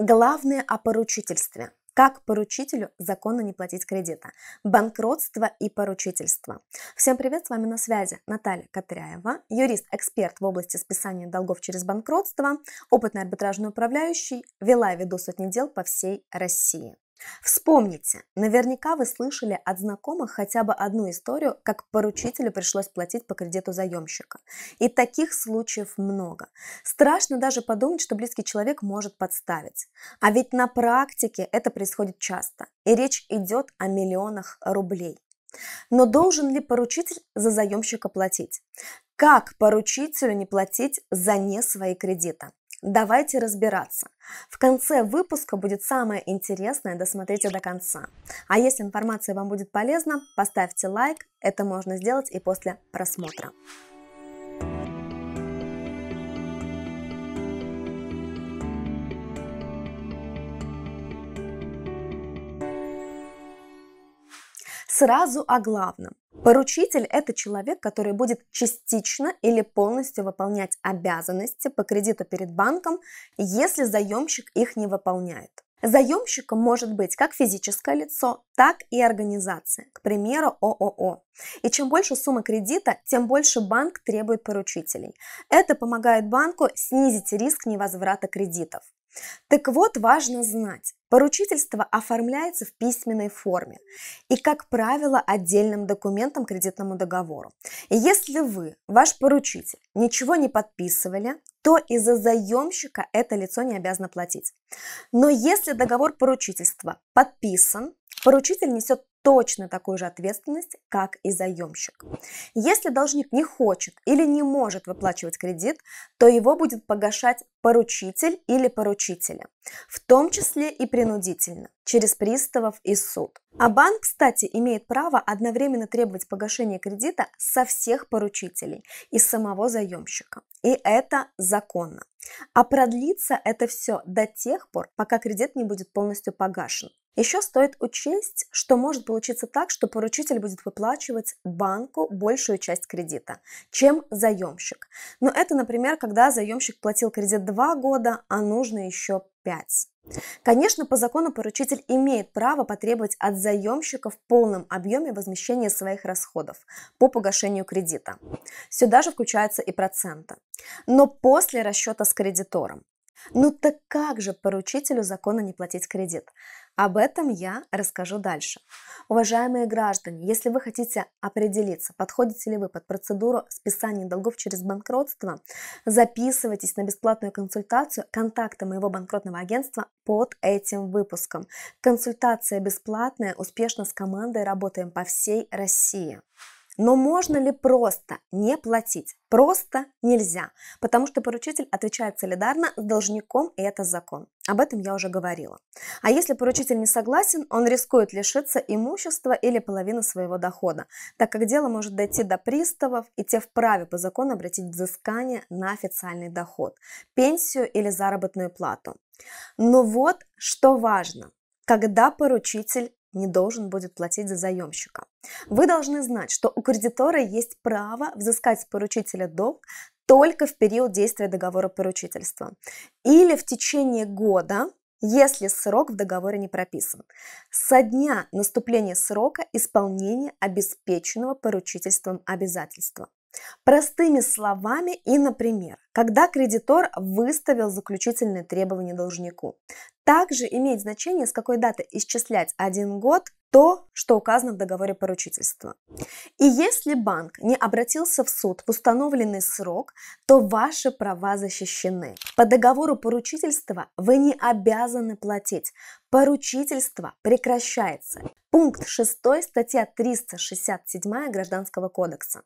Главное о поручительстве. Как поручителю законно не платить кредита? Банкротство и поручительство. Всем привет, с вами на связи Наталья Катряева, юрист-эксперт в области списания долгов через банкротство, опытный арбитражный управляющий, вела и веду сотни дел по всей России. Вспомните, наверняка вы слышали от знакомых хотя бы одну историю, как поручителю пришлось платить по кредиту заемщика. И таких случаев много. Страшно даже подумать, что близкий человек может подставить. А ведь на практике это происходит часто. И речь идет о миллионах рублей. Но должен ли поручитель за заемщика платить? Как поручителю не платить за не свои кредиты? Давайте разбираться. В конце выпуска будет самое интересное, досмотрите до конца. А если информация вам будет полезна, поставьте лайк, это можно сделать и после просмотра. Сразу о главном. Поручитель – это человек, который будет частично или полностью выполнять обязанности по кредиту перед банком, если заемщик их не выполняет. Заемщиком может быть как физическое лицо, так и организация, к примеру, ООО. И чем больше сумма кредита, тем больше банк требует поручителей. Это помогает банку снизить риск невозврата кредитов. Так вот, важно знать, Поручительство оформляется в письменной форме и, как правило, отдельным документом к кредитному договору. И если вы, ваш поручитель, ничего не подписывали, то из-за заемщика это лицо не обязано платить. Но если договор поручительства подписан, поручитель несет точно такую же ответственность, как и заемщик. Если должник не хочет или не может выплачивать кредит, то его будет погашать поручитель или поручителя, в том числе и принудительно, через приставов и суд. А банк, кстати, имеет право одновременно требовать погашения кредита со всех поручителей и самого заемщика. И это законно. А продлится это все до тех пор, пока кредит не будет полностью погашен. Еще стоит учесть, что может получиться так, что поручитель будет выплачивать банку большую часть кредита, чем заемщик. Но это, например, когда заемщик платил кредит 2 два года, а нужно еще пять. Конечно, по закону поручитель имеет право потребовать от заемщика в полном объеме возмещения своих расходов по погашению кредита. Сюда же включаются и проценты. Но после расчета с кредитором. Ну так как же поручителю закона не платить кредит? Об этом я расскажу дальше. Уважаемые граждане, если вы хотите определиться, подходите ли вы под процедуру списания долгов через банкротство, записывайтесь на бесплатную консультацию контакта моего банкротного агентства под этим выпуском. Консультация бесплатная, успешно с командой работаем по всей России. Но можно ли просто не платить? Просто нельзя, потому что поручитель отвечает солидарно с должником, и это закон. Об этом я уже говорила. А если поручитель не согласен, он рискует лишиться имущества или половины своего дохода, так как дело может дойти до приставов, и те вправе по закону обратить взыскание на официальный доход, пенсию или заработную плату. Но вот что важно. Когда поручитель не должен будет платить за заемщика. Вы должны знать, что у кредитора есть право взыскать с поручителя долг только в период действия договора поручительства или в течение года, если срок в договоре не прописан, со дня наступления срока исполнения обеспеченного поручительством обязательства. Простыми словами и, например, когда кредитор выставил заключительные требования должнику. Также имеет значение, с какой даты исчислять один год то, что указано в договоре поручительства. И если банк не обратился в суд в установленный срок, то ваши права защищены. По договору поручительства вы не обязаны платить. Поручительство прекращается. Пункт 6 статья 367 Гражданского кодекса.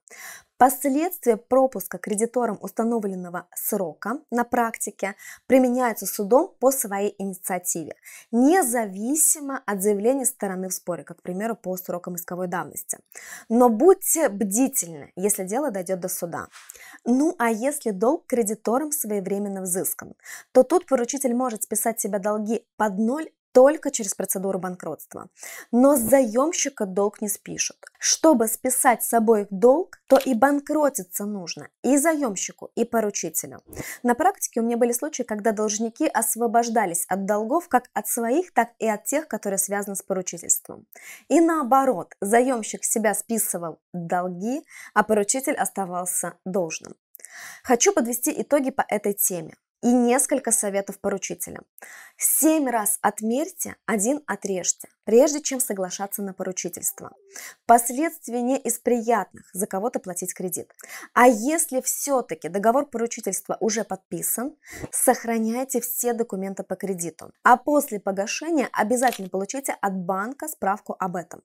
Последствия пропуска кредитором установленного срока на практике применяются судом по своей инициативе, независимо от заявления стороны в споре, как, к примеру, по срокам исковой давности. Но будьте бдительны, если дело дойдет до суда. Ну а если долг кредитором своевременно взыскан, то тут поручитель может списать себя долги под ноль только через процедуру банкротства. Но с заемщика долг не спишут. Чтобы списать с собой долг, то и банкротиться нужно и заемщику, и поручителю. На практике у меня были случаи, когда должники освобождались от долгов как от своих, так и от тех, которые связаны с поручительством. И наоборот, заемщик себя списывал долги, а поручитель оставался должным. Хочу подвести итоги по этой теме и несколько советов поручителям. Семь раз отмерьте, один отрежьте, прежде чем соглашаться на поручительство. Последствия не из приятных за кого-то платить кредит. А если все-таки договор поручительства уже подписан, сохраняйте все документы по кредиту. А после погашения обязательно получите от банка справку об этом.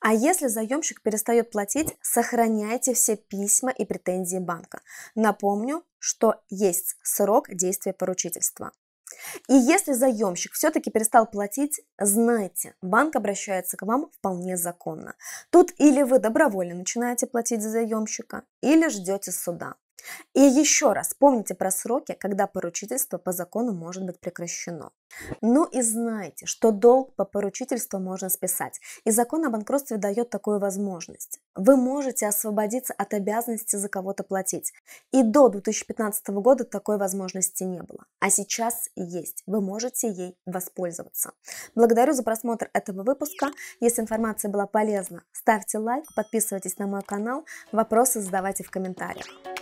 А если заемщик перестает платить, сохраняйте все письма и претензии банка. Напомню, что есть срок действия поручительства. И если заемщик все-таки перестал платить, знайте, банк обращается к вам вполне законно. Тут или вы добровольно начинаете платить за заемщика, или ждете суда. И еще раз помните про сроки, когда поручительство по закону может быть прекращено. Ну и знайте, что долг по поручительству можно списать, и закон о банкротстве дает такую возможность. Вы можете освободиться от обязанности за кого-то платить. И до 2015 года такой возможности не было. А сейчас есть. Вы можете ей воспользоваться. Благодарю за просмотр этого выпуска. Если информация была полезна, ставьте лайк, подписывайтесь на мой канал, вопросы задавайте в комментариях.